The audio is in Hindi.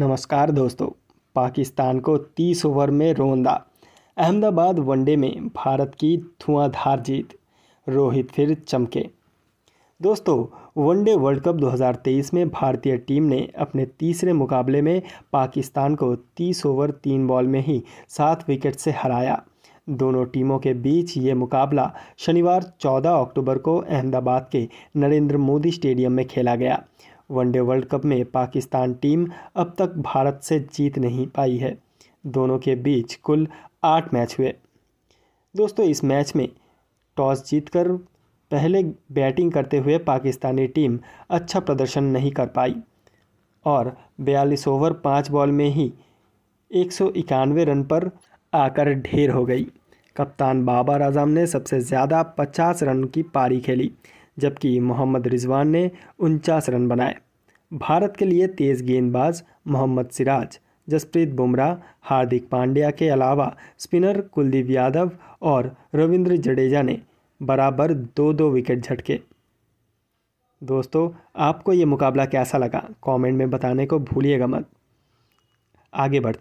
नमस्कार दोस्तों पाकिस्तान को 30 ओवर में रोंदा अहमदाबाद वनडे में भारत की धुआंधार जीत रोहित फिर चमके दोस्तों वनडे वर्ल्ड कप 2023 में भारतीय टीम ने अपने तीसरे मुकाबले में पाकिस्तान को 30 ओवर तीन बॉल में ही सात विकेट से हराया दोनों टीमों के बीच ये मुकाबला शनिवार 14 अक्टूबर को अहमदाबाद के नरेंद्र मोदी स्टेडियम में खेला गया वनडे वर्ल्ड कप में पाकिस्तान टीम अब तक भारत से जीत नहीं पाई है दोनों के बीच कुल आठ मैच हुए दोस्तों इस मैच में टॉस जीतकर पहले बैटिंग करते हुए पाकिस्तानी टीम अच्छा प्रदर्शन नहीं कर पाई और बयालीस ओवर पाँच बॉल में ही एक रन पर आकर ढेर हो गई कप्तान बाबर आजम ने सबसे ज़्यादा 50 रन की पारी खेली जबकि मोहम्मद रिजवान ने उनचास रन बनाए भारत के लिए तेज़ गेंदबाज मोहम्मद सिराज जसप्रीत बुमराह हार्दिक पांड्या के अलावा स्पिनर कुलदीप यादव और रविंद्र जडेजा ने बराबर दो दो विकेट झटके दोस्तों आपको ये मुकाबला कैसा लगा कमेंट में बताने को भूलिएगा मत आगे बढ़ते